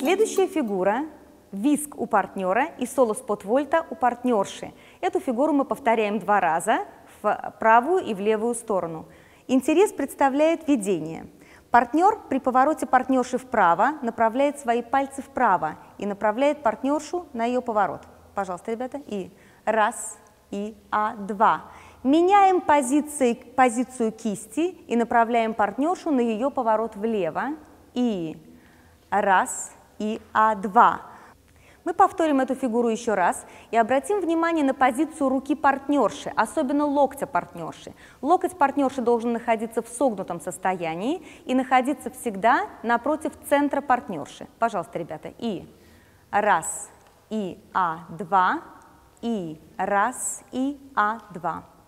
Следующая фигура – виск у партнера и соло спот вольта у партнерши. Эту фигуру мы повторяем два раза в правую и в левую сторону. Интерес представляет видение. Партнер при повороте партнерши вправо направляет свои пальцы вправо и направляет партнершу на ее поворот. Пожалуйста, ребята. И раз, и а, два. Меняем позиции, позицию кисти и направляем партнершу на ее поворот влево. И раз, и А2. Мы повторим эту фигуру еще раз и обратим внимание на позицию руки партнерши, особенно локтя партнерши. Локоть партнерши должен находиться в согнутом состоянии и находиться всегда напротив центра партнерши. Пожалуйста, ребята. И раз, и а два, и раз, и а два.